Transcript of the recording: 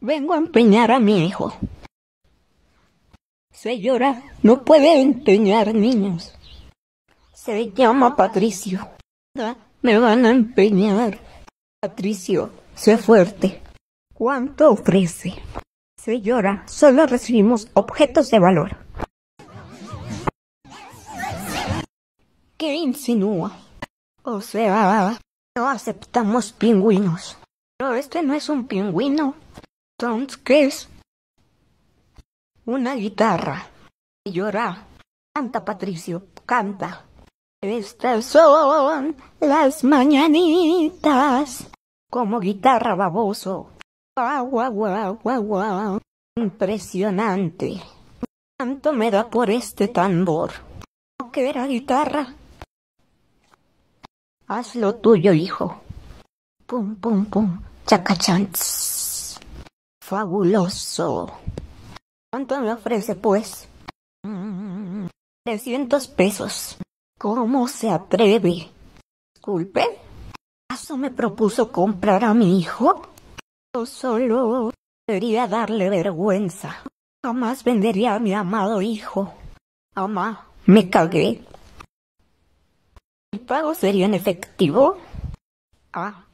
Vengo a empeñar a mi hijo. Señora, no puede empeñar niños. Se llama Patricio. Me van a empeñar. Patricio, sé fuerte. ¿Cuánto ofrece? Señora, solo recibimos objetos de valor. ¿Qué insinúa? O sea, no aceptamos pingüinos. Pero este no es un pingüino. ¿Qué es una guitarra. Llora. Canta, Patricio, canta. Estas son las mañanitas, como guitarra baboso. Guau, guau, guau, guau, Impresionante. Tanto me da por este tambor. No que era guitarra. Haz lo tuyo, hijo. Pum, pum, pum. chacachans. Fabuloso. ¿Cuánto me ofrece, pues? 300 pesos. ¿Cómo se atreve? Disculpe. ¿Acaso me propuso comprar a mi hijo? Yo solo debería darle vergüenza. Jamás vendería a mi amado hijo. Amá, me cagué. ¿El pago sería en efectivo? Ah,